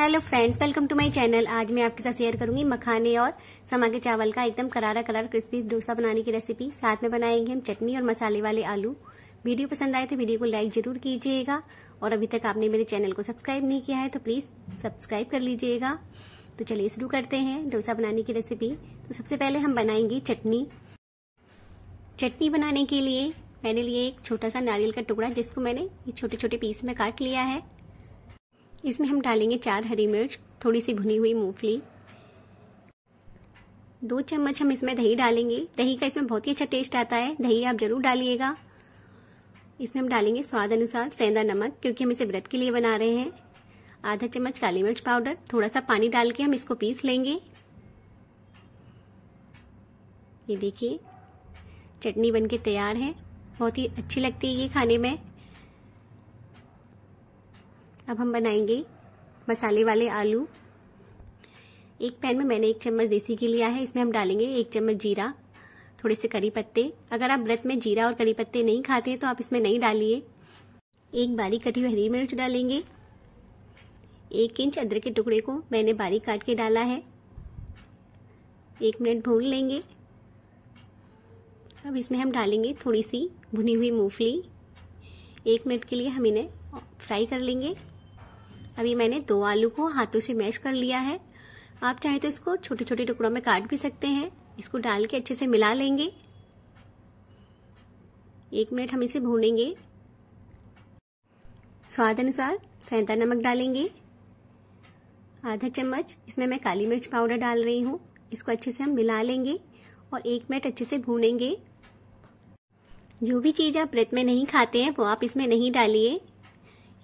hello friends welcome to my channel आज मैं आपके साथ शेयर करूंगी मखाने और समा के चावल का एकदम करारा करार क्रिस्पी डोसा बनाने की रेसिपी साथ में बनाएंगे हम चटनी और मसाले वाले आलू वीडियो पसंद आए तो वीडियो को लाइक जरूर कीजिएगा और अभी तक आपने मेरे चैनल को सब्सक्राइब नहीं किया है तो प्लीज़ सब्सक्राइब कर लीजिएगा तो चलिए शुरू करते हैं डोसा बनाने की रेसिपी तो सबसे पहले हम बनाएंगे चटनी चटनी बनाने के लिए मैंने लिए एक छोटा सा नारियल का टुकड़ा जिसको मैंने छोटे छोटे पीस में काट लिया है इसमें हम डालेंगे चार हरी मिर्च थोड़ी सी भुनी हुई मूंगफली दो चम्मच हम इसमें दही डालेंगे दही का इसमें बहुत ही अच्छा टेस्ट आता है दही आप जरूर डालिएगा इसमें हम डालेंगे स्वाद अनुसार सेंधा नमक क्योंकि हम इसे व्रत के लिए बना रहे हैं आधा चम्मच काली मिर्च पाउडर थोड़ा सा पानी डाल के हम इसको पीस लेंगे ये देखिए चटनी बनके तैयार है बहुत ही अच्छी लगती है ये खाने में अब हम बनाएंगे मसाले वाले आलू एक पैन में मैंने एक चम्मच देसी घी लिया है इसमें हम डालेंगे एक चम्मच जीरा थोड़े से करी पत्ते अगर आप व्रत में जीरा और करी पत्ते नहीं खाते हैं तो आप इसमें नहीं डालिए एक बारीक कटी हुई हरी मिर्च डालेंगे एक इंच अदरक के टुकड़े को मैंने बारीक काट के डाला है एक मिनट भून लेंगे अब इसमें हम डालेंगे थोड़ी सी भुनी हुई मूंगफली एक मिनट के लिए हम इन्हें फ्राई कर लेंगे अभी मैंने दो आलू को हाथों से मैश कर लिया है आप चाहे तो इसको छोटे छोटे टुकड़ों में काट भी सकते हैं इसको डाल के अच्छे से मिला लेंगे एक मिनट हम इसे भूनेंगे स्वाद अनुसार सैंता नमक डालेंगे आधा चम्मच इसमें मैं काली मिर्च पाउडर डाल रही हूँ इसको अच्छे से हम मिला लेंगे और एक मिनट अच्छे से भूनेंगे जो भी चीज़ आप व्रत में नहीं खाते हैं वो आप इसमें नहीं डालिए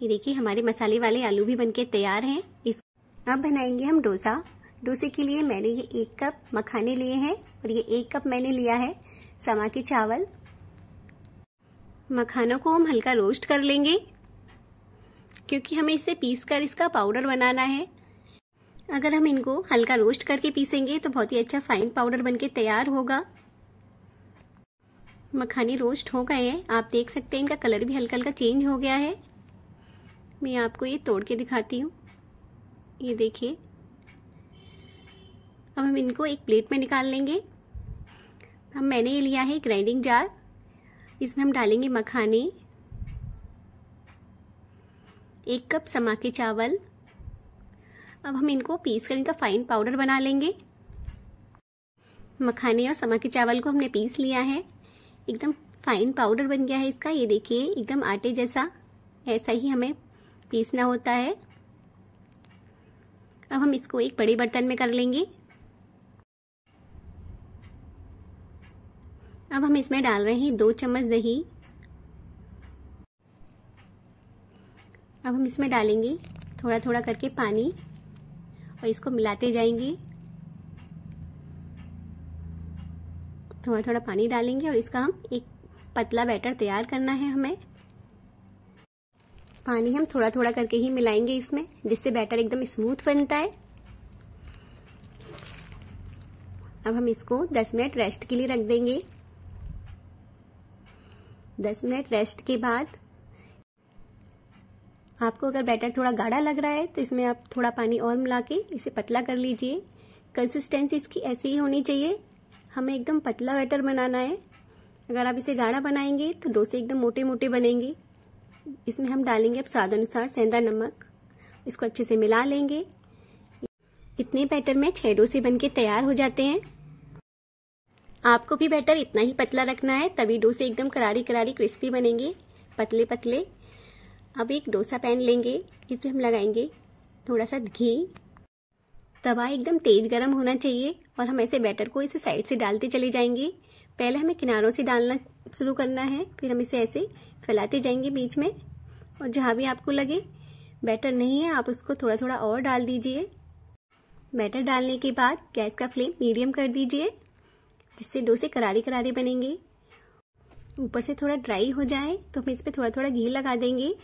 ये देखिए हमारे मसाले वाले आलू भी बनके तैयार हैं इस अब बनाएंगे हम डोसा डोसे के लिए मैंने ये एक कप मखाने लिए हैं और ये एक कप मैंने लिया है समा के चावल मखानों को हम हल्का रोस्ट कर लेंगे क्योंकि हमें इसे पीस कर इसका पाउडर बनाना है अगर हम इनको हल्का रोस्ट करके पीसेंगे तो बहुत ही अच्छा फाइन पाउडर बनके तैयार होगा मखाने रोस्ट हो गए हैं आप देख सकते हैं इनका कलर भी हल्का हल्का चेंज हो गया है मैं आपको ये तोड़ के दिखाती हूँ ये देखिए अब हम इनको एक प्लेट में निकाल लेंगे अब मैंने ये लिया है ग्राइंडिंग जार इसमें हम डालेंगे मखाने एक कप समा के चावल अब हम इनको पीस कर इनका फाइन पाउडर बना लेंगे मखाने और समा के चावल को हमने पीस लिया है एकदम फाइन पाउडर बन गया है इसका ये देखिए एकदम आटे जैसा ऐसा ही हमें पीसना होता है अब हम इसको एक बड़े बर्तन में कर लेंगे अब हम इसमें डाल रहे हैं दो चम्मच दही अब हम इसमें डालेंगे थोड़ा थोड़ा करके पानी और इसको मिलाते जाएंगे थोड़ा थोड़ा पानी डालेंगे और इसका हम एक पतला बैटर तैयार करना है हमें पानी हम थोड़ा थोड़ा करके ही मिलाएंगे इसमें जिससे बैटर एकदम स्मूथ बनता है अब हम इसको 10 मिनट रेस्ट के लिए रख देंगे 10 मिनट रेस्ट के बाद आपको अगर बैटर थोड़ा गाढ़ा लग रहा है तो इसमें आप थोड़ा पानी और मिला के इसे पतला कर लीजिए कंसिस्टेंसी इसकी ऐसी ही होनी चाहिए हमें एकदम पतला बैटर बनाना है अगर आप इसे गाढ़ा बनाएंगे तो डोसे एकदम मोटे मोटे बनेंगे इसमें हम डालेंगे अब स्वाद अनुसार सेंधा नमक इसको अच्छे से मिला लेंगे इतने बैटर में छह डोसे बनके तैयार हो जाते हैं आपको भी बैटर इतना ही पतला रखना है तभी डोसे एकदम करारी करारी क्रिस्पी बनेंगे पतले पतले अब एक डोसा पैन लेंगे इसे हम लगाएंगे थोड़ा सा घी तवा एकदम तेज गरम होना चाहिए और हम ऐसे बैटर को इसे साइड से डालते चले जाएंगे पहले हमें किनारों से डालना शुरू करना है फिर हम इसे ऐसे फैलाते जाएंगे बीच में और जहाँ भी आपको लगे बैटर नहीं है आप उसको थोड़ा थोड़ा और डाल दीजिए बैटर डालने के बाद गैस का फ्लेम मीडियम कर दीजिए जिससे डोसे करारे करारे बनेंगे ऊपर से थोड़ा ड्राई हो जाए तो हम इस पर थोड़ा थोड़ा घी लगा देंगे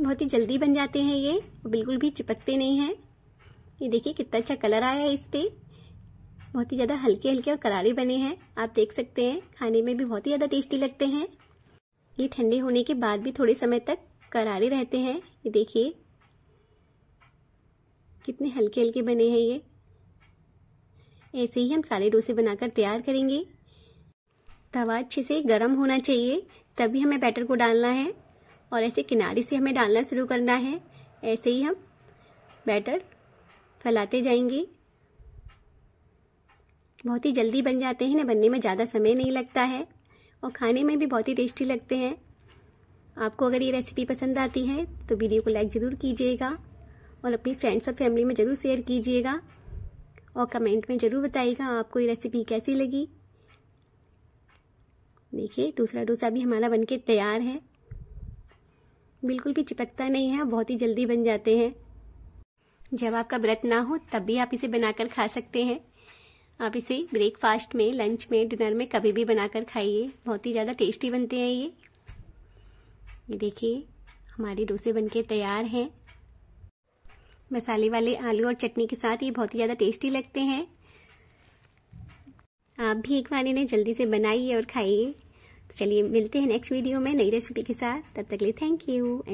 बहुत ही जल्दी बन जाते हैं ये बिल्कुल भी चिपकते नहीं हैं ये देखिए कितना अच्छा कलर आया है इस पर बहुत ही ज़्यादा हल्के हल्के और करारे बने हैं आप देख सकते हैं खाने में भी बहुत ही ज़्यादा टेस्टी लगते हैं ये ठंडे होने के बाद भी थोड़े समय तक करारे रहते हैं ये देखिए कितने हल्के हल्के बने हैं ये ऐसे ही हम सारे डोसे बनाकर तैयार करेंगे तवा अच्छे से गर्म होना चाहिए तभी हमें बैटर को डालना है और ऐसे किनारे से हमें डालना शुरू करना है ऐसे ही हम बैटर फैलाते जाएंगे बहुत ही जल्दी बन जाते हैं ना बनने में ज़्यादा समय नहीं लगता है और खाने में भी बहुत ही टेस्टी लगते हैं आपको अगर ये रेसिपी पसंद आती है तो वीडियो को लाइक ज़रूर कीजिएगा और अपनी फ्रेंड्स और फैमिली में ज़रूर शेयर कीजिएगा और कमेंट में ज़रूर बताइएगा आपको ये रेसिपी कैसी लगी देखिए दूसरा डोसा भी हमारा बनके तैयार है बिल्कुल भी चिपकता नहीं है बहुत ही जल्दी बन जाते हैं जब आपका व्रत ना हो तब भी आप इसे बनाकर खा सकते हैं आप इसे ब्रेकफास्ट में लंच में डिनर में कभी भी बनाकर खाइए बहुत ही ज़्यादा टेस्टी बनते हैं ये ये देखिए हमारे डोसे बनके तैयार हैं मसाले वाले आलू और चटनी के साथ ये बहुत ही ज़्यादा टेस्टी लगते हैं आप भी एक बार इन्हें जल्दी से बनाइए और खाइए तो चलिए मिलते हैं नेक्स्ट वीडियो में नई रेसिपी के साथ तब तक लिए थैंक यू